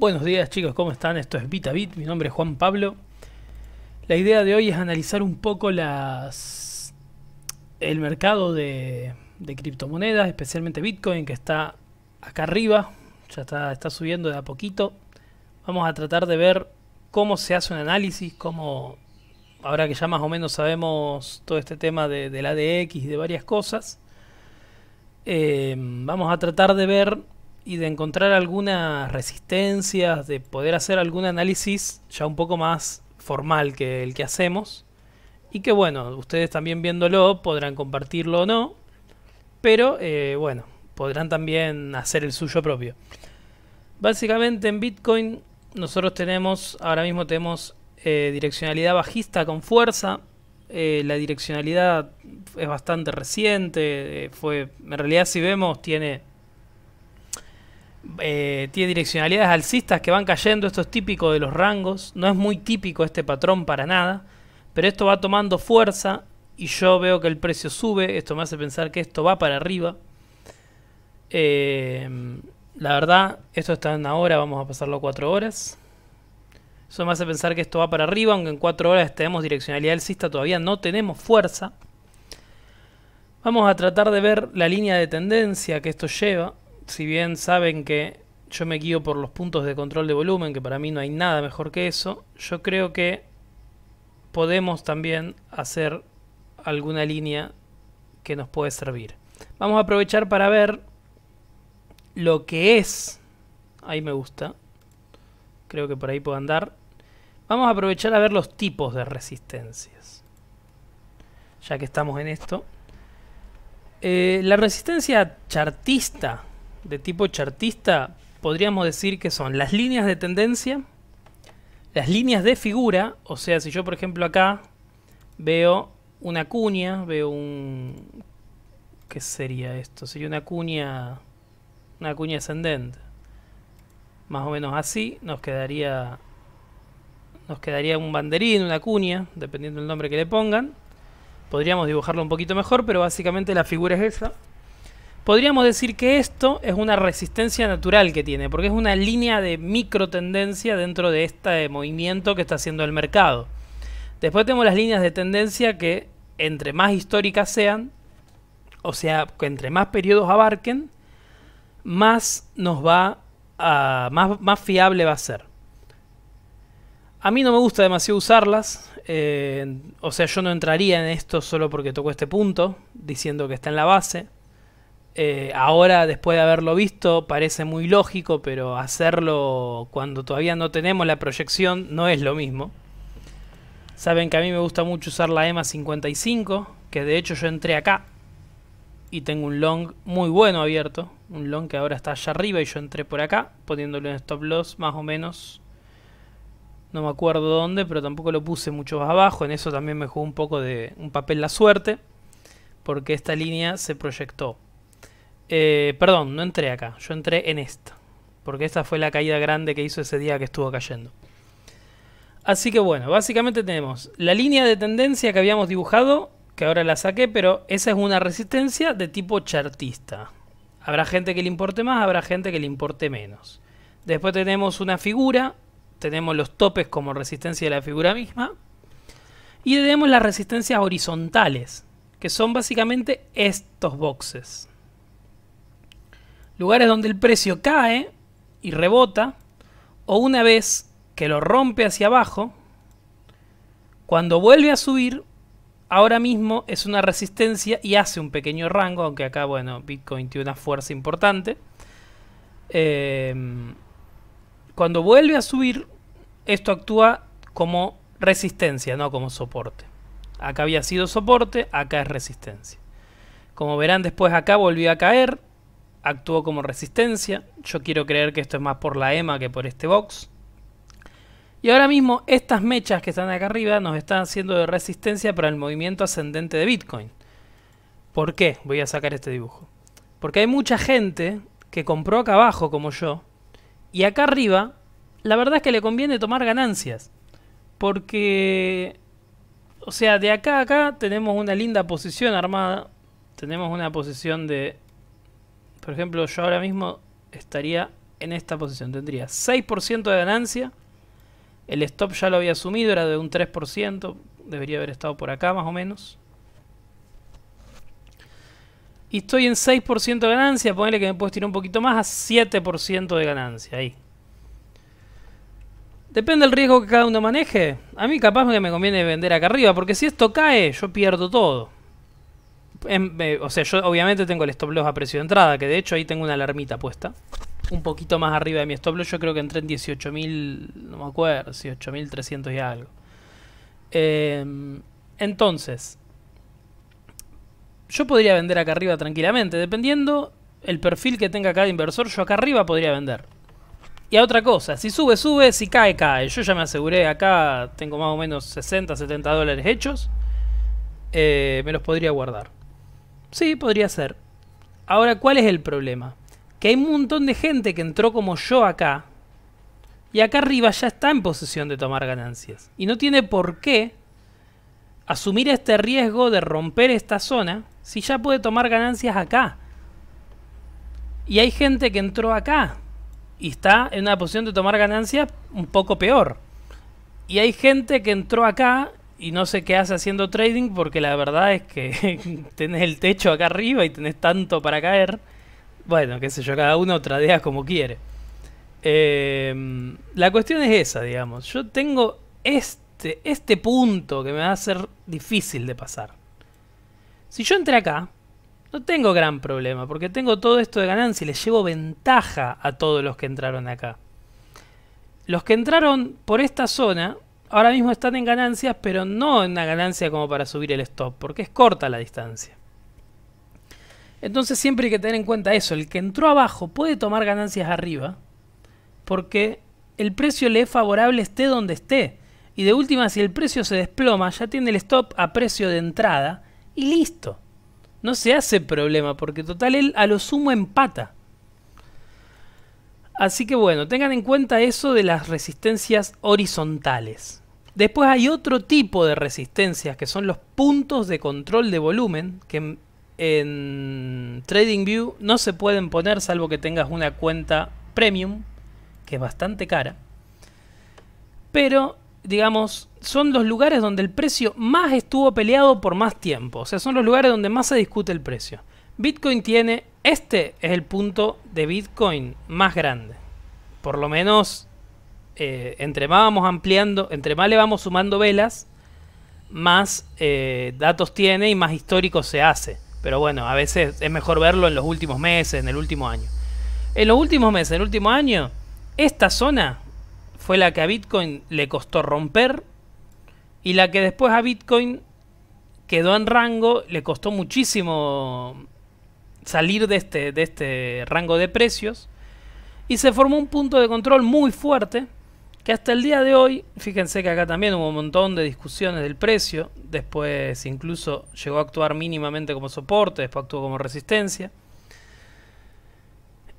Buenos días chicos, ¿cómo están? Esto es VitaBit, mi nombre es Juan Pablo. La idea de hoy es analizar un poco las el mercado de, criptomonedas, especialmente Bitcoin, que está acá arriba, ya está, subiendo de a poquito. Vamos a tratar de ver cómo se hace un análisis, cómo, ahora que ya más o menos sabemos todo este tema de, del ADX y de varias cosas, eh, vamos a tratar de ver y de encontrar algunas resistencias, de poder hacer algún análisis ya un poco más formal que el que hacemos. Y que bueno, ustedes también viéndolo podrán compartirlo o no, pero eh, bueno, podrán también hacer el suyo propio. Básicamente en Bitcoin nosotros tenemos, ahora mismo tenemos eh, direccionalidad bajista con fuerza. Eh, la direccionalidad es bastante reciente, fue, en realidad si vemos tiene eh, tiene direccionalidades alcistas que van cayendo, esto es típico de los rangos, no es muy típico este patrón para nada, pero esto va tomando fuerza y yo veo que el precio sube, esto me hace pensar que esto va para arriba. Eh, la verdad, esto está en una hora, vamos a pasarlo a 4 horas. Eso me hace pensar que esto va para arriba, aunque en cuatro horas tenemos direccionalidad alcista, todavía no tenemos fuerza. Vamos a tratar de ver la línea de tendencia que esto lleva si bien saben que yo me guío por los puntos de control de volumen, que para mí no hay nada mejor que eso, yo creo que podemos también hacer alguna línea que nos puede servir. Vamos a aprovechar para ver lo que es. Ahí me gusta. Creo que por ahí puedo andar. Vamos a aprovechar a ver los tipos de resistencias. Ya que estamos en esto. Eh, la resistencia chartista de tipo chartista podríamos decir que son las líneas de tendencia, las líneas de figura, o sea, si yo por ejemplo acá veo una cuña, veo un... ¿Qué sería esto? Sería una cuña, una cuña ascendente. Más o menos así nos quedaría, nos quedaría un banderín, una cuña, dependiendo del nombre que le pongan. Podríamos dibujarlo un poquito mejor, pero básicamente la figura es esa. Podríamos decir que esto es una resistencia natural que tiene, porque es una línea de micro tendencia dentro de este movimiento que está haciendo el mercado. Después tenemos las líneas de tendencia que entre más históricas sean, o sea, que entre más periodos abarquen, más nos va a, más, fiable va a ser. A mí no me gusta demasiado usarlas, eh, o sea, yo no entraría en esto solo porque tocó este punto, diciendo que está en la base. Eh, ahora, después de haberlo visto, parece muy lógico, pero hacerlo cuando todavía no tenemos la proyección no es lo mismo. Saben que a mí me gusta mucho usar la EMA 55, que de hecho yo entré acá y tengo un long muy bueno abierto. Un long que ahora está allá arriba y yo entré por acá, poniéndolo en stop loss más o menos. No me acuerdo dónde, pero tampoco lo puse mucho más abajo. En eso también me jugó un poco de un papel la suerte, porque esta línea se proyectó eh, perdón, no entré acá, yo entré en esta. Porque esta fue la caída grande que hizo ese día que estuvo cayendo. Así que bueno, básicamente tenemos la línea de tendencia que habíamos dibujado, que ahora la saqué, pero esa es una resistencia de tipo chartista. Habrá gente que le importe más, habrá gente que le importe menos. Después tenemos una figura, tenemos los topes como resistencia de la figura misma. Y tenemos las resistencias horizontales, que son básicamente estos boxes lugares donde el precio cae y rebota, o una vez que lo rompe hacia abajo, cuando vuelve a subir, ahora mismo es una resistencia y hace un pequeño rango, aunque acá, bueno, Bitcoin tiene una fuerza importante. Em, cuando vuelve a subir, esto actúa como resistencia, no como soporte. Acá había sido soporte, acá es resistencia. Como verán después acá volvió a caer, actuó como resistencia. Yo quiero creer que esto es más por la EMA que por este box. Y ahora mismo estas mechas que están acá arriba nos están haciendo de resistencia para el movimiento ascendente de Bitcoin. ¿Por qué? Voy a sacar este dibujo. Porque hay mucha gente que compró acá abajo como yo. Y acá arriba, la verdad es que le conviene tomar ganancias. Porque, o sea, de acá a acá tenemos una linda posición armada. Tenemos una posición de por ejemplo, yo ahora mismo estaría en esta posición. Tendría 6% de ganancia. El stop ya lo había asumido, era de un 3%. Debería haber estado por acá más o menos. Y estoy en 6% de ganancia. Ponele que me puedo tirar un poquito más a 7% de ganancia. Ahí. Depende del riesgo que cada uno maneje. A mí capaz que me conviene vender acá arriba. Porque si esto cae, yo pierdo todo. Em, eh, o sea, yo obviamente tengo el stop loss a precio de entrada, que de hecho ahí tengo una alarmita puesta. Un poquito más arriba de mi stop loss, yo creo que entré en 18.000, no me acuerdo, 18.300 y algo. Em, entonces, yo podría vender acá arriba tranquilamente, dependiendo el perfil que tenga cada inversor, yo acá arriba podría vender. Y a otra cosa, si sube, sube, si cae, cae. Yo ya me aseguré, acá tengo más o menos 60, 70 dólares hechos. Eh, me los podría guardar. Sí, podría ser. Ahora, ¿cuál es el problema? Que hay un montón de gente que entró como yo acá. Y acá arriba ya está en posición de tomar ganancias. Y no tiene por qué asumir este riesgo de romper esta zona si ya puede tomar ganancias acá. Y hay gente que entró acá y está en una posición de tomar ganancias un poco peor. Y hay gente que entró acá y no sé qué hace haciendo trading porque la verdad es que tenés el techo acá arriba y tenés tanto para caer. Bueno, qué sé yo, cada uno tradea como quiere. Em, la cuestión es esa, digamos. Yo tengo este, este punto que me va a ser difícil de pasar. Si yo entré acá, no tengo gran problema porque tengo todo esto de ganancia y les llevo ventaja a todos los que entraron acá. Los que entraron por esta zona ahora mismo están en ganancias, pero no en una ganancia como para subir el stop, porque es corta la distancia. Entonces siempre hay que tener en cuenta eso, el que entró abajo puede tomar ganancias arriba, porque el precio le es favorable esté donde esté. Y de última, si el precio se desploma, ya tiene el stop a precio de entrada y listo. No se hace problema, porque total él a lo sumo empata. Así que bueno, tengan en cuenta eso de las resistencias horizontales. Después hay otro tipo de resistencias que son los puntos de control de volumen que en, TradingView no se pueden poner salvo que tengas una cuenta premium que es bastante cara. Pero digamos, son los lugares donde el precio más estuvo peleado por más tiempo. O sea, son los lugares donde más se discute el precio. Bitcoin tiene este es el punto de Bitcoin más grande. Por lo menos, eh, entre más vamos ampliando, entre más le vamos sumando velas, más eh, datos tiene y más histórico se hace. Pero bueno, a veces es mejor verlo en los últimos meses, en el último año. En los últimos meses, en el último año, esta zona fue la que a Bitcoin le costó romper y la que después a Bitcoin quedó en rango, le costó muchísimo salir de este, este rango de precios. Y se formó un punto de control muy fuerte que hasta el día de hoy, fíjense que acá también hubo un montón de discusiones del precio, después incluso llegó a actuar mínimamente como soporte, después actuó como resistencia.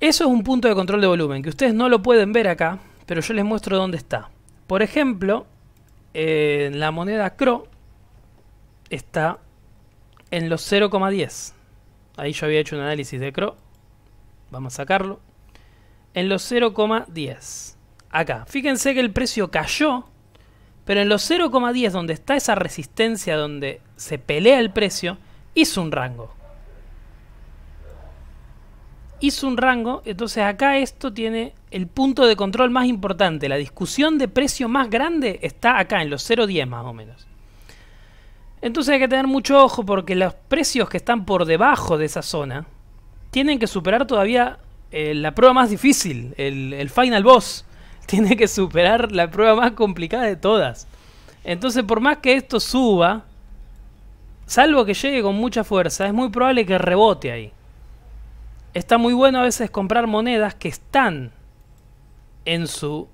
Eso es un punto de control de volumen, que ustedes no lo pueden ver acá, pero yo les muestro dónde está. Por ejemplo, eh, En la moneda CRO está en los 0,10. Ahí yo había hecho un análisis de CRO. Vamos a sacarlo. En los 0,10. Acá. Fíjense que el precio cayó. Pero en los 0,10 donde está esa resistencia donde se pelea el precio, hizo un rango. Hizo un rango. Entonces acá esto tiene el punto de control más importante. La discusión de precio más grande está acá en los 0,10 más o menos. Entonces hay que tener mucho ojo porque los precios que están por debajo de esa zona tienen que superar todavía eh, la prueba más difícil, el, el, final boss. Tiene que superar la prueba más complicada de todas. Entonces por más que esto suba, salvo que llegue con mucha fuerza, es muy probable que rebote ahí. Está muy bueno a veces comprar monedas que están en su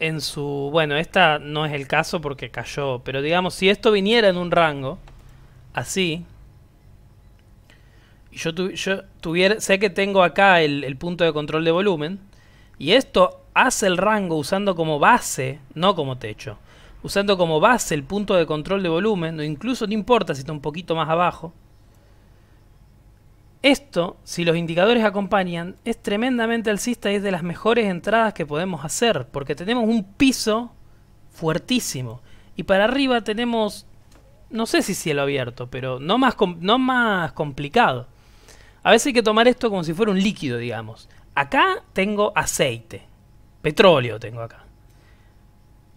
en su. Bueno, esta no es el caso porque cayó, pero digamos, si esto viniera en un rango así, y yo, tu, yo tuviera, sé que tengo acá el, el, punto de control de volumen, y esto hace el rango usando como base, no como techo, usando como base el punto de control de volumen, o incluso no importa si está un poquito más abajo. Esto, si los indicadores acompañan, es tremendamente alcista y es de las mejores entradas que podemos hacer, porque tenemos un piso fuertísimo. Y para arriba tenemos, no sé si cielo abierto, pero no más, no más complicado. A veces hay que tomar esto como si fuera un líquido, digamos. Acá tengo aceite, petróleo tengo acá.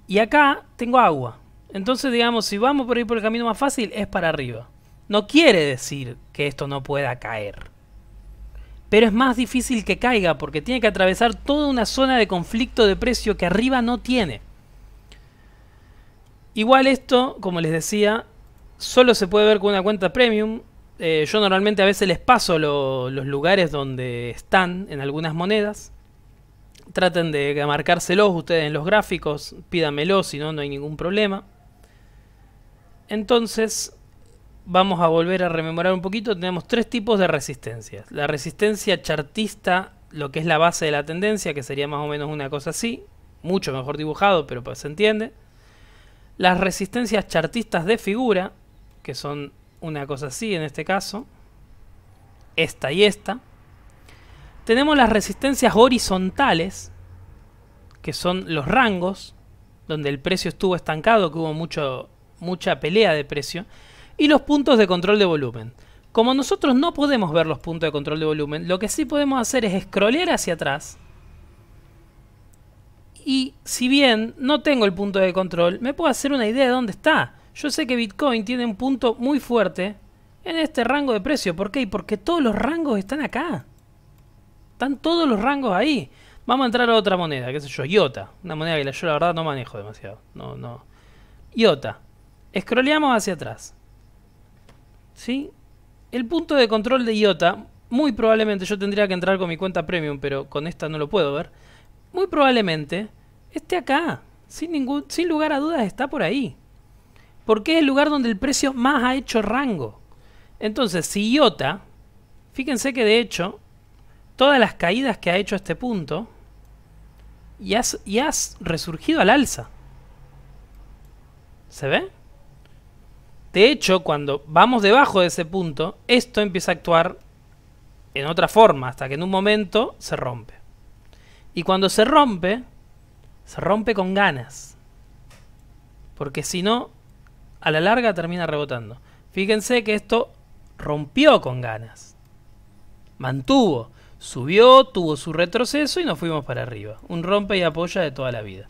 Y acá tengo agua. Entonces, digamos, si vamos por ahí por el camino más fácil, es para arriba no quiere decir que esto no pueda caer. Pero es más difícil que caiga porque tiene que atravesar toda una zona de conflicto de precio que arriba no tiene. Igual esto, como les decía, solo se puede ver con una cuenta premium. Eh, yo normalmente a veces les paso los lugares donde están en algunas monedas. Traten de marcárselos ustedes en los gráficos. Pídamelo, si no, no hay ningún problema. Entonces, vamos a volver a rememorar un poquito, tenemos tres tipos de resistencias. La resistencia chartista, lo que es la base de la tendencia, que sería más o menos una cosa así, mucho mejor dibujado, pero pues se entiende. Las resistencias chartistas de figura, que son una cosa así en este caso, esta y esta. Tenemos las resistencias horizontales, que son los rangos, donde el precio estuvo estancado, que hubo mucho, mucha pelea de precio y los puntos de control de volumen. Como nosotros no podemos ver los puntos de control de volumen, lo que sí podemos hacer es scrollear hacia atrás. Y si bien no tengo el punto de control, me puedo hacer una idea de dónde está. Yo sé que Bitcoin tiene un punto muy fuerte en este rango de precio. ¿Por qué? Porque todos los rangos están acá. Están todos los rangos ahí. Vamos a entrar a otra moneda, qué sé yo, IOTA. Una moneda que yo la verdad no manejo demasiado. No, no. IOTA. Scrolleamos hacia atrás. ¿Sí? El punto de control de IOTA, muy probablemente, yo tendría que entrar con mi cuenta premium, pero con esta no lo puedo ver. Muy probablemente esté acá. Sin, ningún, sin lugar a dudas está por ahí. Porque es el lugar donde el precio más ha hecho rango. Entonces, si IOTA, fíjense que de hecho, todas las caídas que ha hecho este punto, ya has, y has resurgido al alza. ¿Se ve? De hecho, cuando vamos debajo de ese punto, esto empieza a actuar en otra forma, hasta que en un momento se rompe. Y cuando se rompe, se rompe con ganas. Porque si no, a la larga termina rebotando. Fíjense que esto rompió con ganas. Mantuvo. Subió, tuvo su retroceso y nos fuimos para arriba. Un rompe y apoya de toda la vida.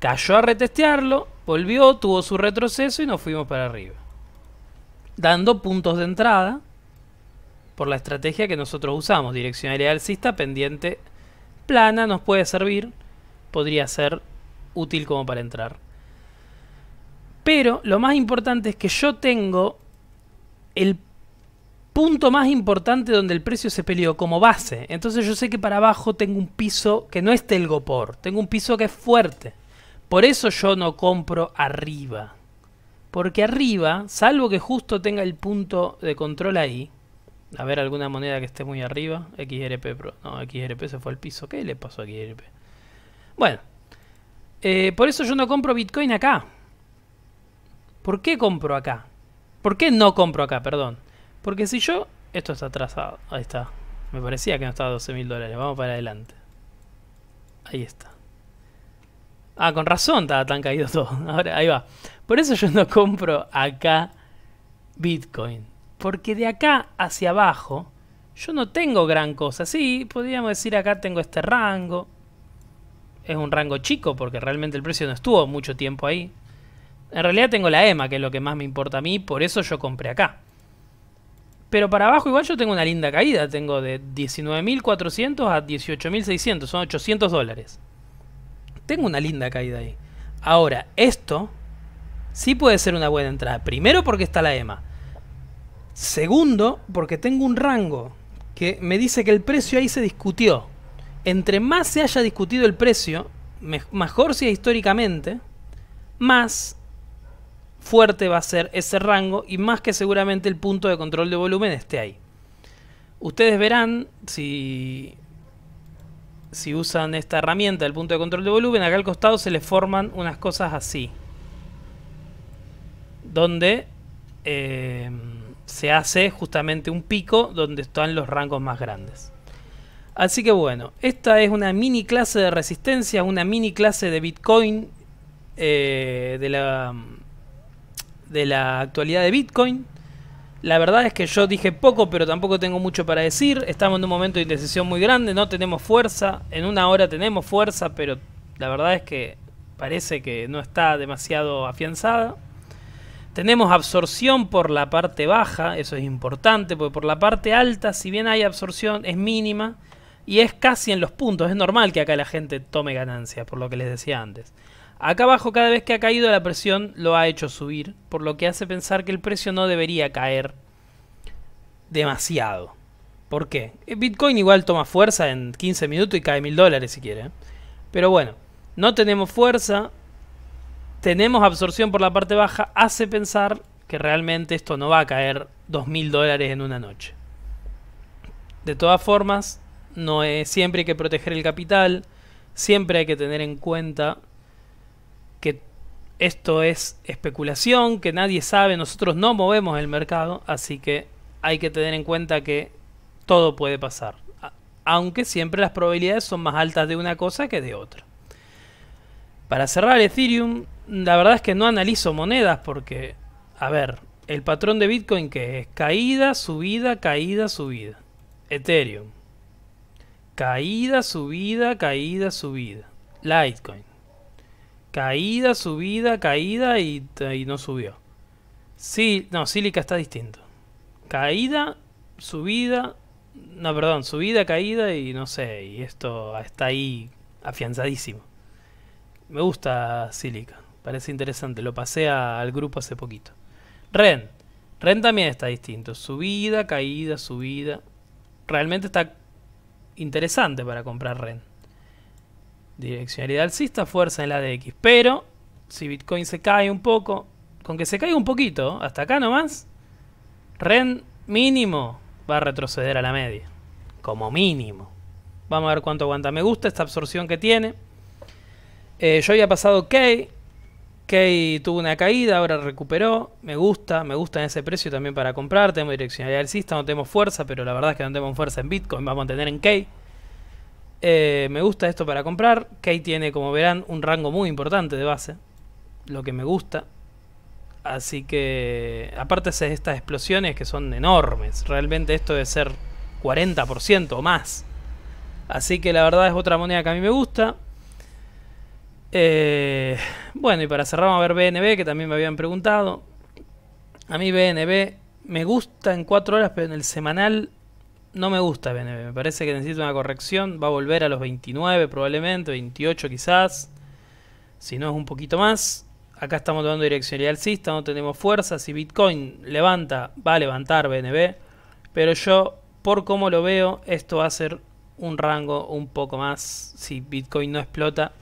Cayó a retestearlo, volvió, tuvo su retroceso y nos fuimos para arriba dando puntos de entrada por la estrategia que nosotros usamos. Direccionalidad alcista, pendiente plana, nos puede servir, podría ser útil como para entrar. Pero lo más importante es que yo tengo el punto más importante donde el precio se peleó como base. Entonces yo sé que para abajo tengo un piso que no es telgopor, tengo un piso que es fuerte. Por eso yo no compro arriba. Porque arriba, salvo que justo tenga el punto de control ahí. A ver, alguna moneda que esté muy arriba. XRP Pro. No, XRP se fue al piso. ¿Qué le pasó a XRP? Bueno. Eh, por eso yo no compro Bitcoin acá. ¿Por qué compro acá? ¿Por qué no compro acá? Perdón. Porque si yo... Esto está atrasado. Ahí está. Me parecía que no estaba a 12 mil dólares. Vamos para adelante. Ahí está. Ah, con razón estaba tan caído todo. Ahora, ahí va. Por eso yo no compro acá Bitcoin. Porque de acá hacia abajo yo no tengo gran cosa. Sí, podríamos decir acá tengo este rango. Es un rango chico porque realmente el precio no estuvo mucho tiempo ahí. En realidad tengo la EMA, que es lo que más me importa a mí, por eso yo compré acá. Pero para abajo igual yo tengo una linda caída. Tengo de 19.400 a 18.600. Son 800 dólares. Tengo una linda caída ahí. Ahora, esto Sí puede ser una buena entrada. Primero porque está la EMA. Segundo, porque tengo un rango que me dice que el precio ahí se discutió. Entre más se haya discutido el precio, mejor sea históricamente, más fuerte va a ser ese rango y más que seguramente el punto de control de volumen esté ahí. Ustedes verán si, si usan esta herramienta, el punto de control de volumen, acá al costado se le forman unas cosas así donde eh, se hace justamente un pico donde están los rangos más grandes. Así que bueno, esta es una mini clase de resistencia, una mini clase de Bitcoin eh, de, la, de la actualidad de Bitcoin. La verdad es que yo dije poco, pero tampoco tengo mucho para decir. Estamos en un momento de indecisión muy grande, no tenemos fuerza. En una hora tenemos fuerza, pero la verdad es que parece que no está demasiado afianzada. Tenemos absorción por la parte baja, eso es importante, porque por la parte alta, si bien hay absorción, es mínima y es casi en los puntos. Es normal que acá la gente tome ganancias, por lo que les decía antes. Acá abajo, cada vez que ha caído la presión, lo ha hecho subir, por lo que hace pensar que el precio no debería caer demasiado. ¿Por qué? Eh, Bitcoin igual toma fuerza en 15 minutos y cae mil dólares si quiere. ¿eh? Pero bueno, no tenemos fuerza, tenemos absorción por la parte baja, hace pensar que realmente esto no va a caer 2.000 dólares en una noche. De todas formas, no es, siempre hay que proteger el capital, siempre hay que tener en cuenta que esto es especulación, que nadie sabe, nosotros no movemos el mercado, así que hay que tener en cuenta que todo puede pasar, aunque siempre las probabilidades son más altas de una cosa que de otra. Para cerrar Ethereum, la verdad es que no analizo monedas porque, a ver, el patrón de Bitcoin que es caída, subida, caída, subida. Ethereum. Caída, subida, caída, subida. Litecoin. Caída, subida, caída y, no subió. Sí, no, Silica está distinto. Caída, subida, no, perdón, subida, caída y no sé, y esto está ahí afianzadísimo. Me gusta silica, Parece interesante. Lo pasé al grupo hace poquito. Ren. Ren también está distinto. Subida, caída, subida. Realmente está interesante para comprar Ren. Direccionalidad alcista, fuerza en la de X. Pero si Bitcoin se cae un poco, con que se caiga un poquito, hasta acá nomás, Ren mínimo va a retroceder a la media. Como mínimo. Vamos a ver cuánto aguanta. Me gusta esta absorción que tiene. Eh, yo había pasado K, Key tuvo una caída, ahora recuperó. Me gusta, me gusta en ese precio también para comprar. Tenemos direccionalidad alcista, no tenemos fuerza, pero la verdad es que no tenemos fuerza en Bitcoin. Vamos a tener en K. Eh, me gusta esto para comprar. Key tiene, como verán, un rango muy importante de base. Lo que me gusta. Así que, aparte de estas explosiones que son enormes, realmente esto debe ser 40% o más. Así que la verdad es otra moneda que a mí me gusta. Eh, bueno, y para cerrar vamos a ver BNB, que también me habían preguntado. A mí BNB me gusta en 4 horas, pero en el semanal no me gusta BNB. Me parece que necesita una corrección. Va a volver a los 29 probablemente, 28 quizás. Si no es un poquito más. Acá estamos tomando direccionalidad alcista, no tenemos fuerza. Si Bitcoin levanta, va a levantar BNB. Pero yo, por cómo lo veo, esto va a ser un rango un poco más. Si Bitcoin no explota,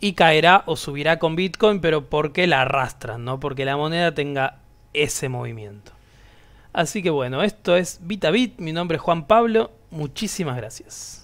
y caerá o subirá con Bitcoin, pero porque la arrastran, ¿no? Porque la moneda tenga ese movimiento. Así que bueno, esto es Bitabit. mi nombre es Juan Pablo, muchísimas gracias.